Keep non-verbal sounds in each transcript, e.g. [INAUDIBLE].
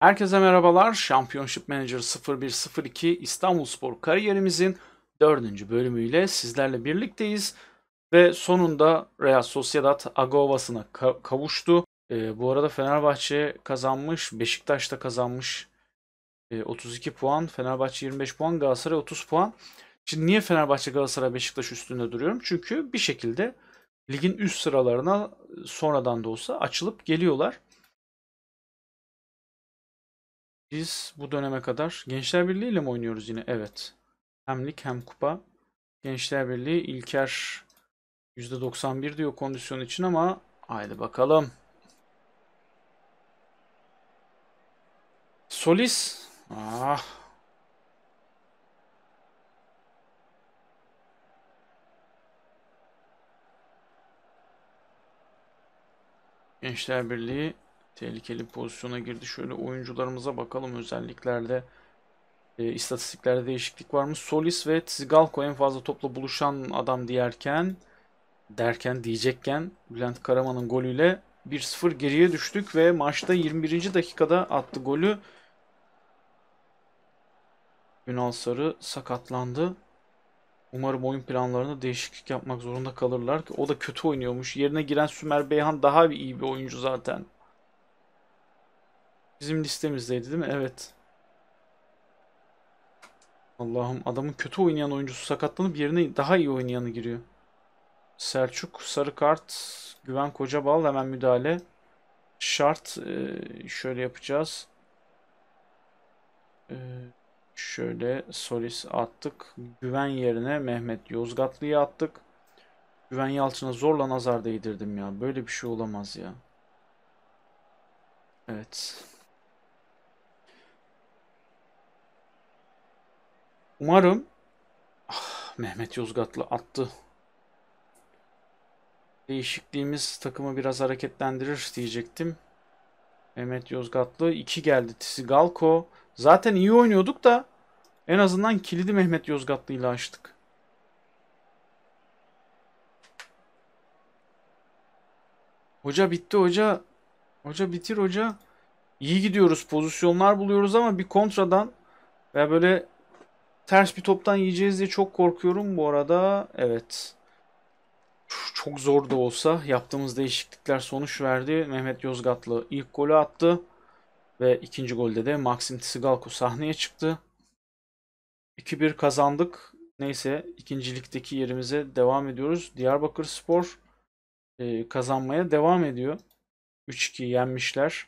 Herkese merhabalar. Championship Manager 0102 İstanbul Spor kariyerimizin dördüncü bölümüyle sizlerle birlikteyiz. Ve sonunda Real Sociedad Agovas'ına kavuştu. E, bu arada Fenerbahçe kazanmış, Beşiktaş da kazanmış e, ee, 32 puan. Fenerbahçe 25 puan, Galatasaray 30 puan. Şimdi niye Fenerbahçe, Galatasaray, Beşiktaş üstünde duruyorum? Çünkü bir şekilde ligin üst sıralarına sonradan da olsa açılıp geliyorlar. Biz bu döneme kadar Gençler Birliği ile mi oynuyoruz yine? Evet. Hem lig hem kupa. Gençler Birliği İlker %91 diyor kondisyon için ama haydi bakalım. Solis. Ah. Gençler Birliği Tehlikeli pozisyona girdi. Şöyle oyuncularımıza bakalım özelliklerde. E, istatistiklerde değişiklik var mı? Solis ve Tsigalko en fazla topla buluşan adam diyerken derken diyecekken Bülent Karaman'ın golüyle 1-0 geriye düştük ve maçta 21. dakikada attı golü. Ünal Sarı sakatlandı. Umarım oyun planlarında değişiklik yapmak zorunda kalırlar ki o da kötü oynuyormuş. Yerine giren Sümer Beyhan daha bir iyi bir oyuncu zaten. Bizim listemizdeydi değil mi? Evet. Allah'ım adamın kötü oynayan oyuncusu sakatlanıp yerine daha iyi oynayanı giriyor. Selçuk sarı kart. Güven Kocabal hemen müdahale. Şart e, şöyle yapacağız. E, şöyle Solis attık. Güven yerine Mehmet Yozgatlı'yı attık. Güven Yalçın'a zorla nazar değdirdim ya. Böyle bir şey olamaz ya. Evet. Umarım ah, Mehmet Yozgatlı attı. Değişikliğimiz takımı biraz hareketlendirir diyecektim. Mehmet Yozgatlı 2 geldi. Tisigalko zaten iyi oynuyorduk da en azından kilidi Mehmet Yozgatlı ile açtık. Hoca bitti hoca. Hoca bitir hoca. İyi gidiyoruz. Pozisyonlar buluyoruz ama bir kontradan veya böyle Ters bir toptan yiyeceğiz diye çok korkuyorum bu arada. Evet. Çok zor da olsa yaptığımız değişiklikler sonuç verdi. Mehmet Yozgatlı ilk golü attı. Ve ikinci golde de Maxim Tsigalko sahneye çıktı. 2-1 kazandık. Neyse ikincilikteki yerimize devam ediyoruz. Diyarbakır Spor e, kazanmaya devam ediyor. 3-2 yenmişler.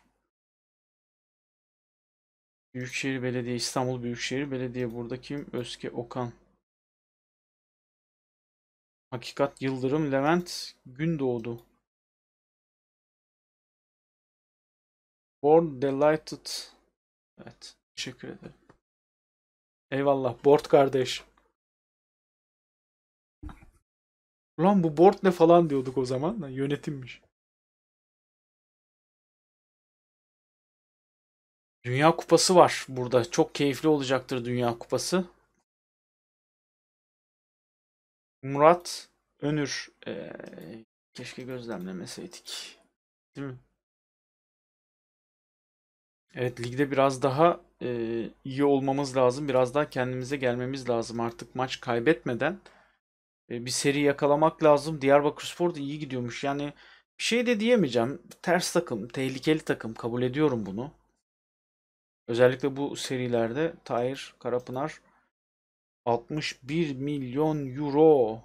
Büyükşehir Belediye, İstanbul Büyükşehir Belediye buradaki kim? Özke Okan. Hakikat Yıldırım Levent Gündoğdu. Born Delighted. Evet. Teşekkür ederim. Eyvallah. Board kardeş. Ulan bu board ne falan diyorduk o zaman. Yönetimmiş. Dünya Kupası var burada. Çok keyifli olacaktır Dünya Kupası. Murat Önür. Ee, keşke gözlemlemeseydik. Değil mi? Evet ligde biraz daha e, iyi olmamız lazım. Biraz daha kendimize gelmemiz lazım. Artık maç kaybetmeden e, bir seri yakalamak lazım. Diyarbakır Spor da iyi gidiyormuş. Yani bir şey de diyemeyeceğim. Ters takım, tehlikeli takım. Kabul ediyorum bunu. Özellikle bu serilerde Tahir Karapınar 61 milyon euro.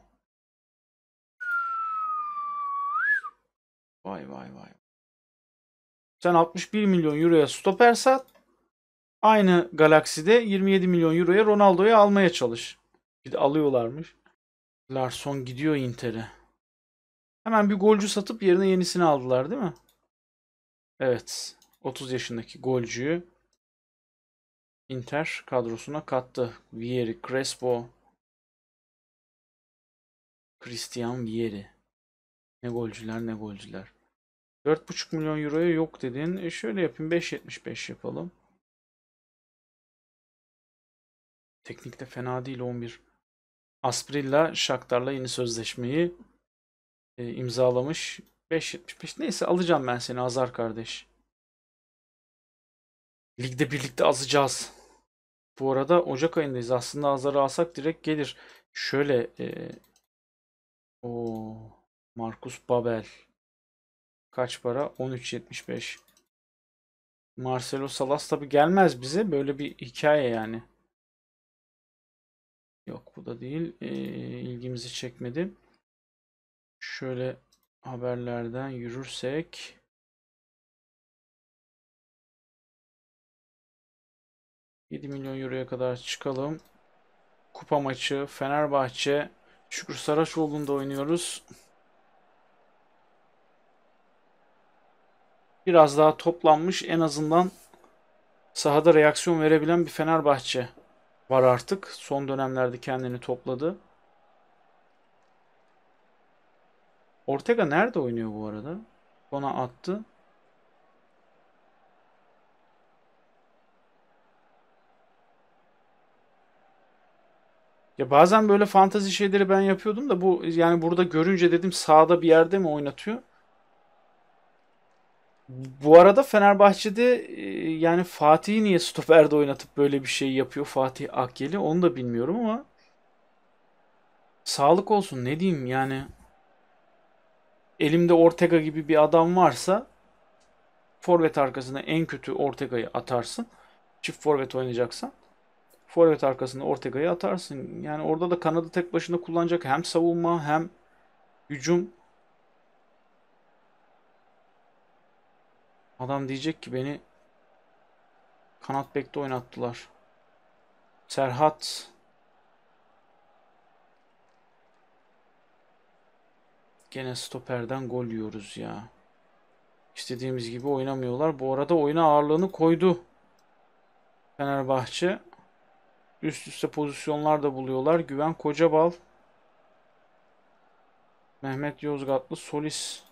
Vay vay vay. Sen 61 milyon euroya stoper sat. Aynı galakside 27 milyon euroya Ronaldo'yu almaya çalış. Bir de alıyorlarmış. Larson gidiyor Inter'e. Hemen bir golcü satıp yerine yenisini aldılar değil mi? Evet. 30 yaşındaki golcüyü Inter kadrosuna kattı. Vieri, Crespo, Christian Vieri. Ne golcüler ne golcüler. 4,5 milyon euroya yok dedin. E şöyle yapayım 5.75 yapalım. Teknikte de fena değil 11. Asprilla Shakhtar'la yeni sözleşmeyi e, imzalamış. 5.75 neyse alacağım ben seni Azar kardeş. Ligde birlikte azacağız. Bu arada Ocak ayındayız. Aslında Azar'ı alsak direkt gelir. Şöyle e, o Markus Babel kaç para? 13.75. Marcelo Salas tabi gelmez bize. Böyle bir hikaye yani. Yok bu da değil. E, ilgimizi çekmedi. Şöyle haberlerden yürürsek 7 milyon euroya kadar çıkalım. Kupa maçı Fenerbahçe Şükür Saraçoğlu'nda oynuyoruz. Biraz daha toplanmış en azından sahada reaksiyon verebilen bir Fenerbahçe var artık. Son dönemlerde kendini topladı. Ortega nerede oynuyor bu arada? Ona attı. Ya bazen böyle fantazi şeyleri ben yapıyordum da bu yani burada görünce dedim sağda bir yerde mi oynatıyor? Bu arada Fenerbahçe'de e, yani Fatih'i niye stoperde oynatıp böyle bir şey yapıyor Fatih Akgeli onu da bilmiyorum ama sağlık olsun ne diyeyim yani elimde Ortega gibi bir adam varsa forvet arkasına en kötü Ortega'yı atarsın. Çift forvet oynayacaksan forvet arkasında Ortega'yı atarsın. Yani orada da kanadı tek başına kullanacak hem savunma hem hücum. Adam diyecek ki beni kanat bekte oynattılar. Serhat Gene stoperden gol yiyoruz ya. İstediğimiz gibi oynamıyorlar. Bu arada oyuna ağırlığını koydu. Fenerbahçe Üst üste pozisyonlar da buluyorlar. Güven Kocabal. Mehmet Yozgatlı Solis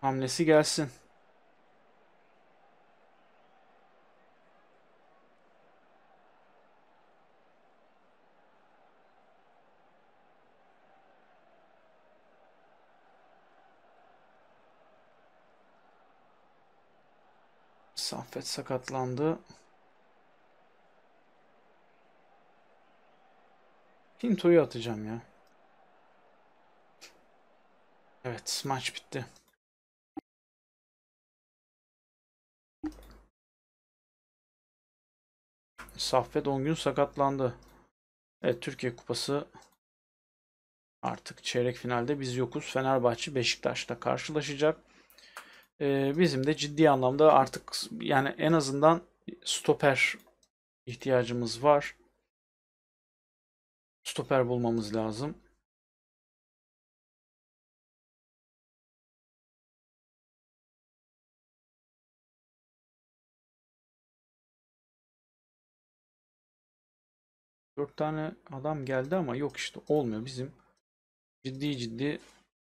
hamlesi gelsin. Sanfet sakatlandı. Pinto'yu atacağım ya. Evet maç bitti. Saffet 10 gün sakatlandı. Evet Türkiye Kupası artık çeyrek finalde biz yokuz. Fenerbahçe Beşiktaş'la karşılaşacak. Ee, bizim de ciddi anlamda artık yani en azından stoper ihtiyacımız var. Stoper bulmamız lazım. Dört tane adam geldi ama yok işte olmuyor bizim. Ciddi ciddi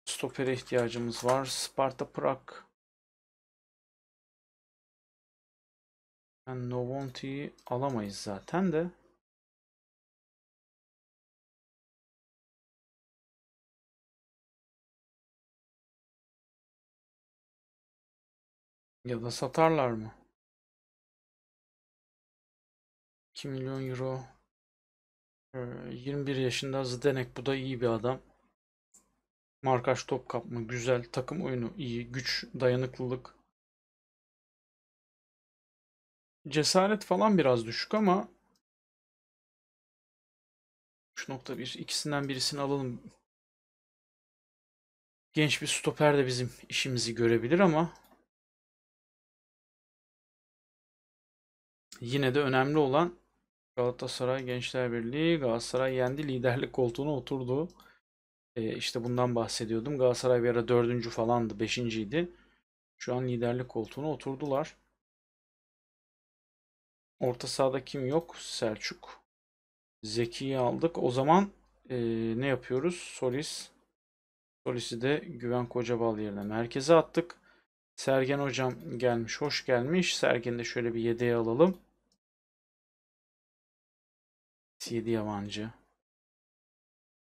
stopere ihtiyacımız var. Sparta Prag. Yani Novonti'yi alamayız zaten de. Ya da satarlar mı? 2 milyon euro. 21 ee, yaşında Zdenek bu da iyi bir adam. Markaş top kapma güzel. Takım oyunu iyi. Güç, dayanıklılık. Cesaret falan biraz düşük ama 3.1 ikisinden birisini alalım. Genç bir stoper de bizim işimizi görebilir ama yine de önemli olan Galatasaray Gençler Birliği Galatasaray yendi liderlik koltuğuna oturdu. E, işte bundan bahsediyordum. Galatasaray bir ara dördüncü falandı, beşinciydi. Şu an liderlik koltuğuna oturdular. Orta sahada kim yok? Selçuk. Zeki'yi aldık. O zaman e, ne yapıyoruz? Solis. Solis'i de Güven Kocabal yerine merkeze attık. Sergen hocam gelmiş, hoş gelmiş. Sergen'i de şöyle bir yedeğe alalım. 7 yabancı.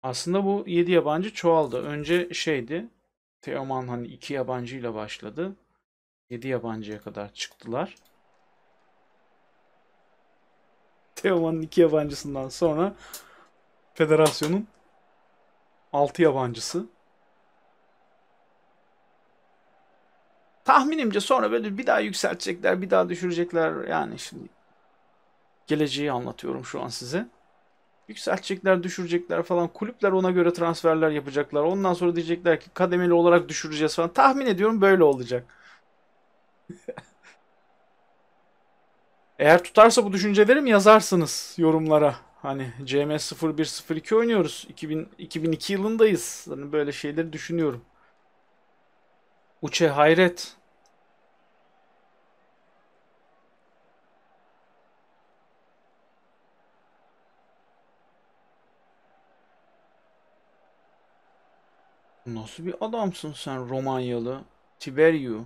Aslında bu 7 yabancı çoğaldı. Önce şeydi. Teoman hani 2 yabancıyla başladı. 7 yabancıya kadar çıktılar. Teoman'ın 2 yabancısından sonra federasyonun 6 yabancısı. Tahminimce sonra böyle bir daha yükseltecekler, bir daha düşürecekler. Yani şimdi geleceği anlatıyorum şu an size yükseltecekler, düşürecekler falan. Kulüpler ona göre transferler yapacaklar. Ondan sonra diyecekler ki kademeli olarak düşüreceğiz falan. Tahmin ediyorum böyle olacak. Eğer tutarsa bu düşüncelerim yazarsınız yorumlara. Hani CMS 0102 oynuyoruz. 2000, 2002 yılındayız. Hani böyle şeyleri düşünüyorum. Uçe hayret. Nasıl bir adamsın sen Romanyalı? Tiberiu.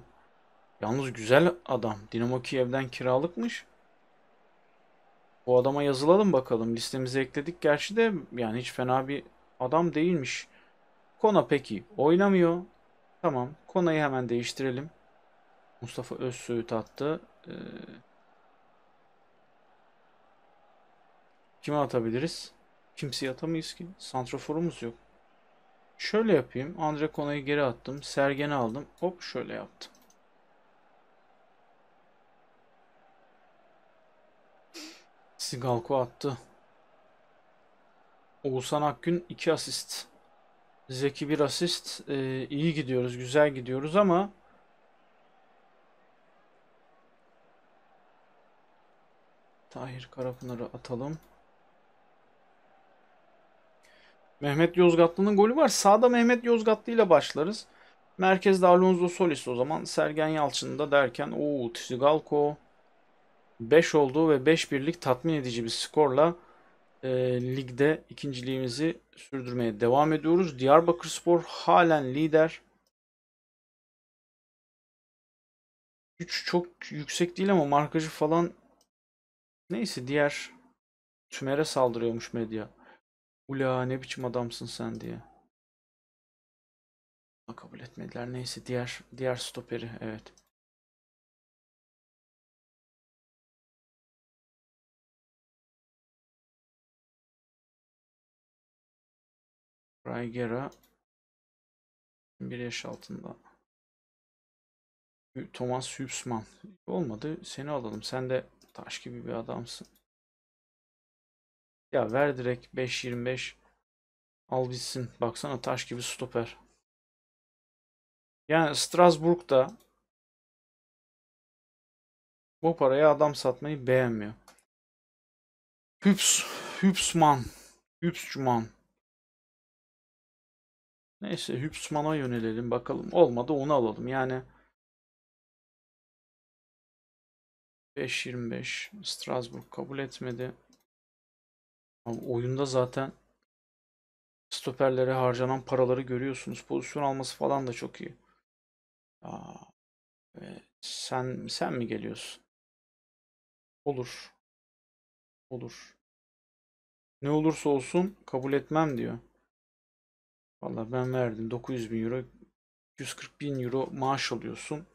Yalnız güzel adam. Dinamo Kiev'den kiralıkmış. Bu adama yazılalım bakalım. Listemize ekledik. Gerçi de yani hiç fena bir adam değilmiş. Kona peki oynamıyor. Tamam. Kona'yı hemen değiştirelim. Mustafa Özsoğut attı. Ee, kime atabiliriz? Kimseye atamayız ki. Santraforumuz yok. Şöyle yapayım. Andre Kona'yı geri attım. Sergen'i aldım. Hop şöyle yaptım. Sigalko attı. Oğuzhan Akgün 2 asist. Zeki 1 asist. Ee, iyi gidiyoruz. Güzel gidiyoruz ama Tahir Karapınar'ı atalım. Mehmet Yozgatlı'nın golü var. Sağda Mehmet Yozgatlı ile başlarız. Merkezde Alonso Solis o zaman. Sergen Yalçın da derken o Tizigalko 5 oldu ve 5 birlik tatmin edici bir skorla e, ligde ikinciliğimizi sürdürmeye devam ediyoruz. Diyarbakır Spor halen lider. Güç çok yüksek değil ama markajı falan neyse diğer tümere saldırıyormuş medya. Ula ne biçim adamsın sen diye. Ama kabul etmediler. Neyse diğer diğer stoperi evet. Raigera bir yaş altında. Thomas Hübsman. Olmadı seni alalım. Sen de taş gibi bir adamsın. Ya ver direkt 5.25 al bitsin. Baksana taş gibi stoper. Yani Strasbourg'da bu paraya adam satmayı beğenmiyor. Hüps, Hüpsman, Hüpsman. Neyse Hüpsman'a yönelelim bakalım. Olmadı onu alalım. Yani 5.25 Strasbourg kabul etmedi. Abi oyunda zaten stoperlere harcanan paraları görüyorsunuz. Pozisyon alması falan da çok iyi. Aa, e, sen sen mi geliyorsun? Olur. Olur. Ne olursa olsun kabul etmem diyor. Vallahi ben verdim 900 bin euro 140 bin euro maaş alıyorsun.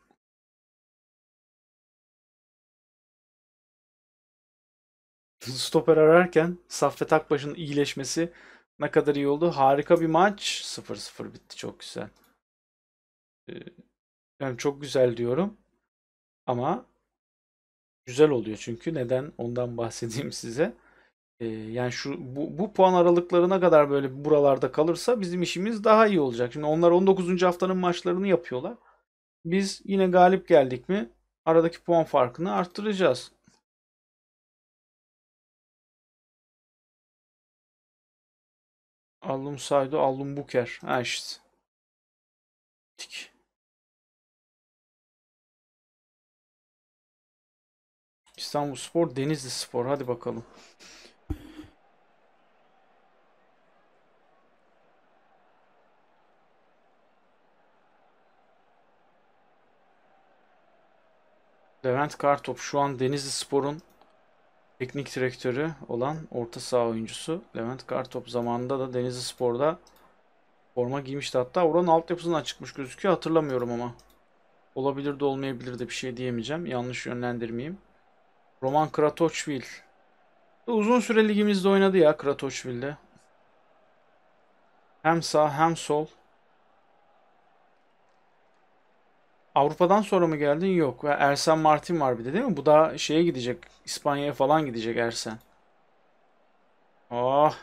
stoper ararken Saffet Akbaş'ın iyileşmesi ne kadar iyi oldu. Harika bir maç. 0-0 bitti. Çok güzel. Ee, yani çok güzel diyorum. Ama güzel oluyor çünkü. Neden? Ondan bahsedeyim size. Ee, yani şu bu, bu puan aralıklarına kadar böyle buralarda kalırsa bizim işimiz daha iyi olacak. Şimdi onlar 19. haftanın maçlarını yapıyorlar. Biz yine galip geldik mi aradaki puan farkını arttıracağız. Allum saydı, Allum Buker. Ha işte. Tik. İstanbul Spor, Denizli Spor. Hadi bakalım. Levent Kartop şu an Denizli Spor'un teknik direktörü olan orta saha oyuncusu Levent Kartop zamanında da Denizli Spor'da forma giymişti. Hatta oranın altyapısından çıkmış gözüküyor hatırlamıyorum ama. Olabilir de olmayabilir de bir şey diyemeyeceğim. Yanlış yönlendirmeyeyim. Roman Kratoçvil. Uzun süre ligimizde oynadı ya Kratoçvil'de. Hem sağ hem sol. Avrupa'dan sonra mı geldin? Yok. ve Ersen Martin var bir de değil mi? Bu da şeye gidecek. İspanya'ya falan gidecek Ersen. Ah.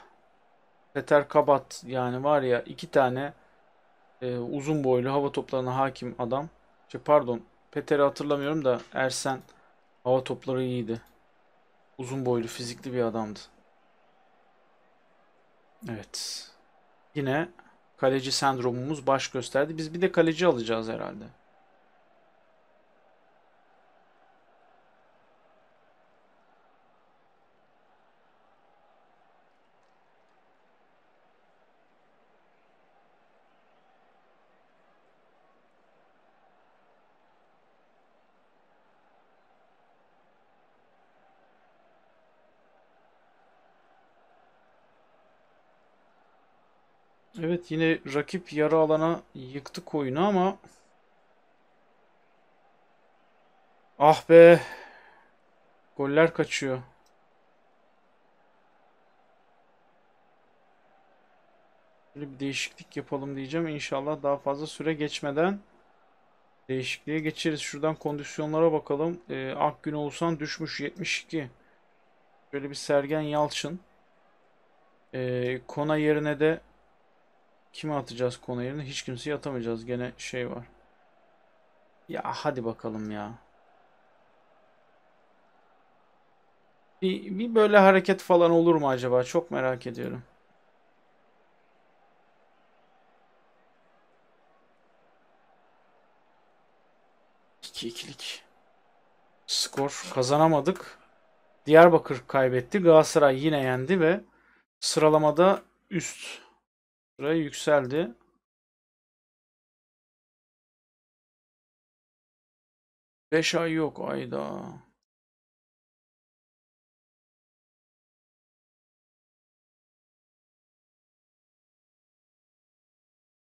Peter Kabat yani var ya iki tane e, uzun boylu hava toplarına hakim adam. İşte pardon Peter'i hatırlamıyorum da Ersen hava topları iyiydi. Uzun boylu fizikli bir adamdı. Evet. Yine kaleci sendromumuz baş gösterdi. Biz bir de kaleci alacağız herhalde. Evet yine rakip yarı alana yıktı koyunu ama Ah be. Goller kaçıyor. böyle bir değişiklik yapalım diyeceğim. İnşallah daha fazla süre geçmeden değişikliğe geçeriz. Şuradan kondisyonlara bakalım. Ee, Akgün olsan düşmüş 72. böyle bir Sergen Yalçın. Ee, Kona yerine de Kime atacağız konu yerine? Hiç kimseye atamayacağız. Gene şey var. Ya hadi bakalım ya. Bir, bir böyle hareket falan olur mu acaba? Çok merak ediyorum. İki ikilik. Skor kazanamadık. Diyarbakır kaybetti. Galatasaray yine yendi ve sıralamada üst Şuraya yükseldi. Beş ay yok ayda.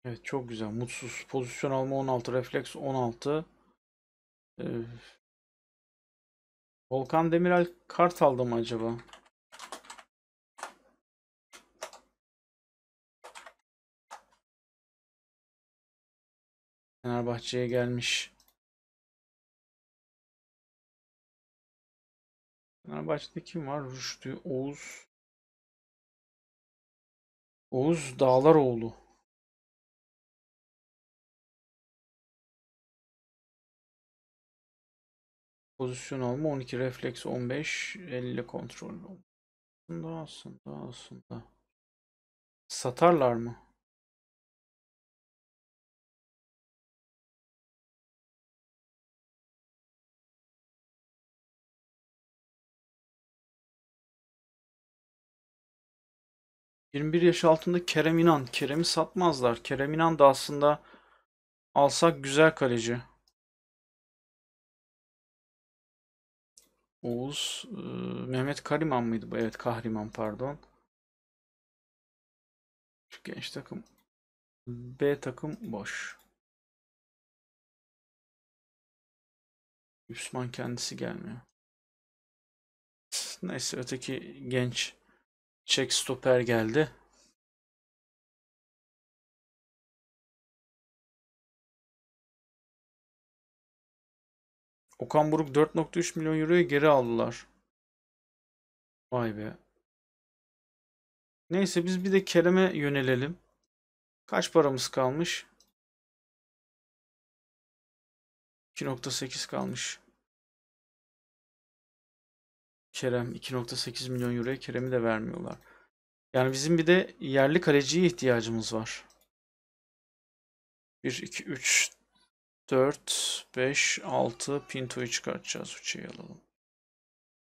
Evet çok güzel. Mutsuz. Pozisyon alma 16. Refleks 16. Ee, Volkan Demiral kart aldı mı acaba? Fenerbahçe'ye gelmiş. Fenerbahçe'de kim var? Rüştü, Oğuz. Oğuz Dağlaroğlu. Pozisyon alma 12 refleks 15 50 kontrol. Aslında aslında aslında. Satarlar mı? 21 yaş altında Kerem İnan. Kerem'i satmazlar. Kerem İnan da aslında alsak güzel kaleci. Oğuz e, Mehmet Kariman mıydı bu? Evet Kahriman pardon. Şu genç takım B takım boş. Üsman kendisi gelmiyor. Neyse öteki genç Çek stoper geldi. Okan Buruk 4.3 milyon euroyu geri aldılar. Vay be. Neyse biz bir de Kerem'e yönelelim. Kaç paramız kalmış? 2.8 kalmış. Kerem 2.8 milyon euroya Kerem'i de vermiyorlar. Yani bizim bir de yerli kaleciye ihtiyacımız var. 1, 2, 3, 4, 5, 6 Pinto'yu çıkartacağız. Uçayı alalım.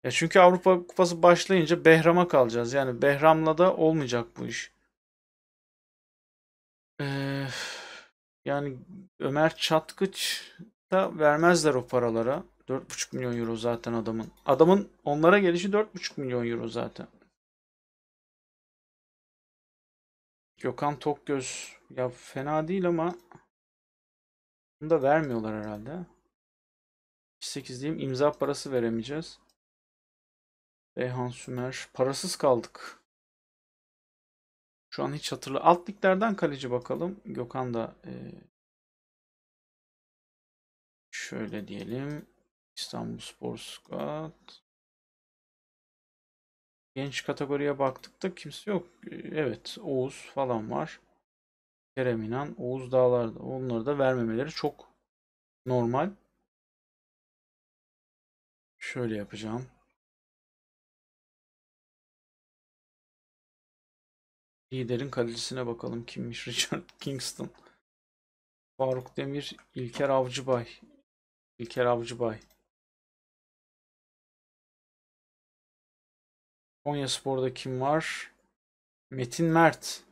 Ya çünkü Avrupa Kupası başlayınca Behram'a kalacağız. Yani Behram'la da olmayacak bu iş. Ee, yani Ömer Çatkıç da vermezler o paralara. 4,5 milyon euro zaten adamın. Adamın onlara gelişi 4,5 milyon euro zaten. Gökhan Tokgöz ya fena değil ama bunu da vermiyorlar herhalde. 8 diyeyim imza parası veremeyeceğiz. Beyhan Sümer parasız kaldık. Şu an hiç hatırlı. Alt liglerden kaleci bakalım. Gökhan da e, şöyle diyelim. İstanbul Spor Squad. Genç kategoriye baktık da kimse yok. Ee, evet Oğuz falan var. Kerem İnan, Oğuz Dağlar'da. Onları da vermemeleri çok normal. Şöyle yapacağım. Liderin kalecisine bakalım kimmiş [LAUGHS] Richard Kingston. Faruk Demir, İlker Avcıbay. İlker Avcıbay. Konya Spor'da kim var? Metin Mert.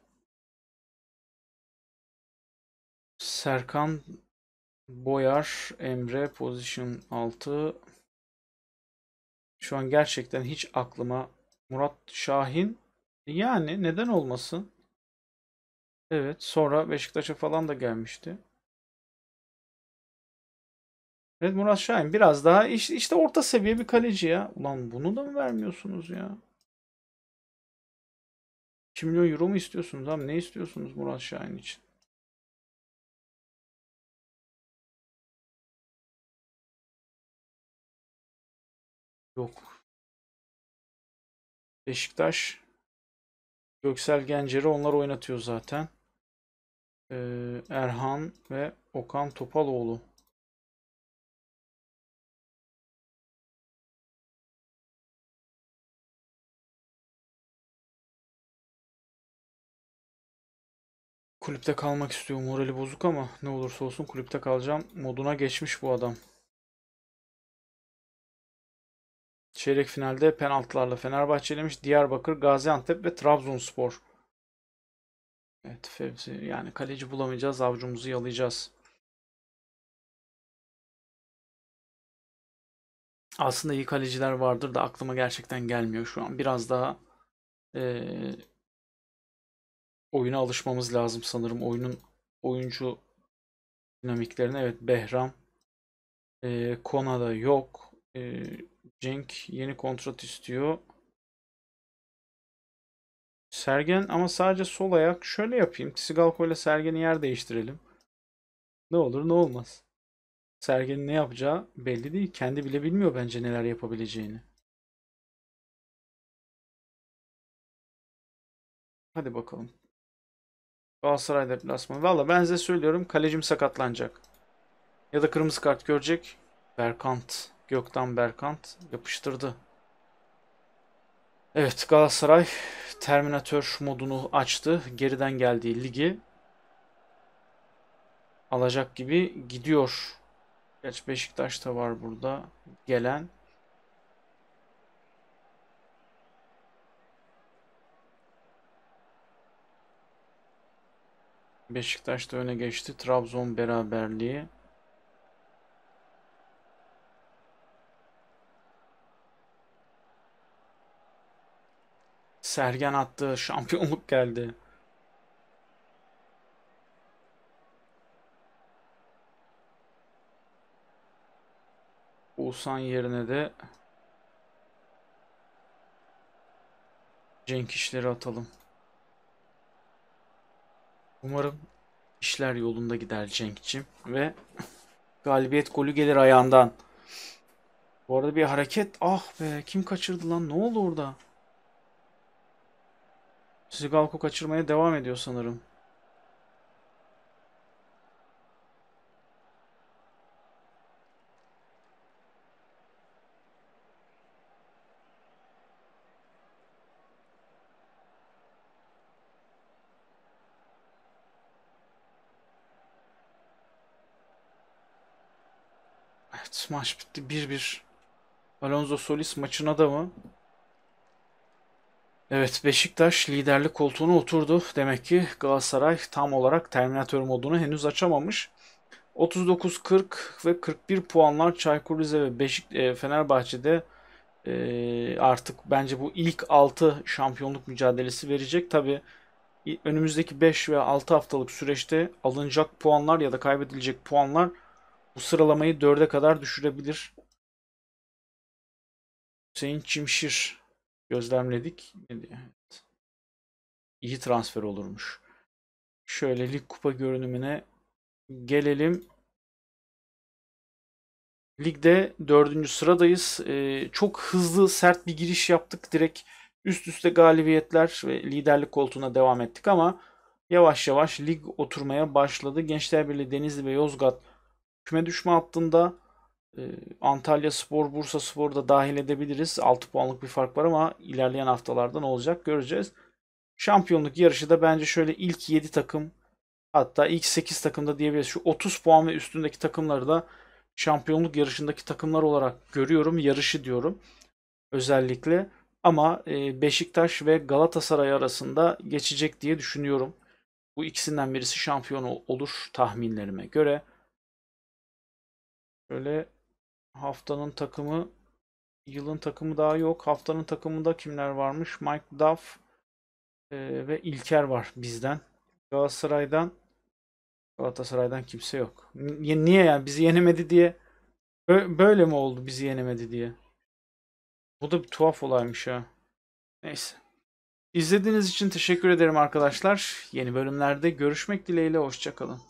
Serkan Boyar, Emre Position 6. Şu an gerçekten hiç aklıma Murat Şahin yani neden olmasın? Evet, sonra Beşiktaş'a falan da gelmişti. Evet Murat Şahin biraz daha işte, işte orta seviye bir kaleci ya. Ulan bunu da mı vermiyorsunuz ya? 2 milyon euro mu istiyorsunuz abi? Ne istiyorsunuz Murat Şahin için? Yok. Beşiktaş. Göksel Gencer'i onlar oynatıyor zaten. Ee, Erhan ve Okan Topaloğlu. Kulüpte kalmak istiyorum. Morali bozuk ama ne olursa olsun kulüpte kalacağım. Moduna geçmiş bu adam. Çeyrek finalde penaltılarla Fenerbahçe elemiş. Diyarbakır, Gaziantep ve Trabzonspor. Evet Fevzi yani kaleci bulamayacağız. Avcumuzu yalayacağız. Aslında iyi kaleciler vardır da aklıma gerçekten gelmiyor şu an. Biraz daha ee, oyuna alışmamız lazım sanırım. Oyunun oyuncu dinamiklerine evet Behram e, Kona'da yok. E, Cenk yeni kontrat istiyor. Sergen ama sadece sol ayak. Şöyle yapayım. Sigalko ile Sergen'i yer değiştirelim. Ne olur ne olmaz. Sergen'in ne yapacağı belli değil. Kendi bile bilmiyor bence neler yapabileceğini. Hadi bakalım. Galatasaray deplasmanı. Valla ben size söylüyorum kalecim sakatlanacak. Ya da kırmızı kart görecek. Berkant. Gökten Berkant yapıştırdı. Evet Galatasaray Terminator modunu açtı. Geriden geldiği ligi alacak gibi gidiyor. Geç Beşiktaş da var burada gelen. Beşiktaş da öne geçti. Trabzon beraberliği. Sergen attı. [LAUGHS] Şampiyonluk geldi. Oğuzhan yerine de Cenk işleri atalım. Umarım işler yolunda gider Cenk'ciğim ve galibiyet golü gelir ayağından. Bu arada bir hareket. Ah be kim kaçırdı lan? Ne oldu orada? Sigalko kaçırmaya devam ediyor sanırım. maç bitti 1-1. Alonso Solis maçın adamı. Evet Beşiktaş liderlik koltuğuna oturdu. Demek ki Galatasaray tam olarak Terminator modunu henüz açamamış. 39, 40 ve 41 puanlar Çaykur Rize ve Beşik e, Fenerbahçe'de e, artık bence bu ilk 6 şampiyonluk mücadelesi verecek. Tabi önümüzdeki 5 ve 6 haftalık süreçte alınacak puanlar ya da kaybedilecek puanlar bu sıralamayı dörde kadar düşürebilir. Hüseyin Çimşir gözlemledik. Ne diye? Evet. İyi transfer olurmuş. Şöyle lig kupa görünümüne gelelim. Ligde dördüncü sıradayız. Ee, çok hızlı, sert bir giriş yaptık. Direkt üst üste galibiyetler ve liderlik koltuğuna devam ettik ama yavaş yavaş lig oturmaya başladı. Gençler Birliği, Denizli ve Yozgat Küme düşme hattında e, Antalya Spor, Bursa Spor'u da dahil edebiliriz. 6 puanlık bir fark var ama ilerleyen haftalarda ne olacak göreceğiz. Şampiyonluk yarışı da bence şöyle ilk 7 takım hatta ilk 8 takımda diyebiliriz. Şu 30 puan ve üstündeki takımları da şampiyonluk yarışındaki takımlar olarak görüyorum. Yarışı diyorum özellikle. Ama e, Beşiktaş ve Galatasaray arasında geçecek diye düşünüyorum. Bu ikisinden birisi şampiyon olur tahminlerime göre. Böyle haftanın takımı, yılın takımı daha yok. Haftanın takımında kimler varmış? Mike Duff e, ve İlker var bizden. Galatasaray'dan Galatasaray'dan kimse yok. Niye yani bizi yenemedi diye böyle mi oldu bizi yenemedi diye? Bu da bir tuhaf olaymış ha. Neyse. İzlediğiniz için teşekkür ederim arkadaşlar. Yeni bölümlerde görüşmek dileğiyle hoşçakalın.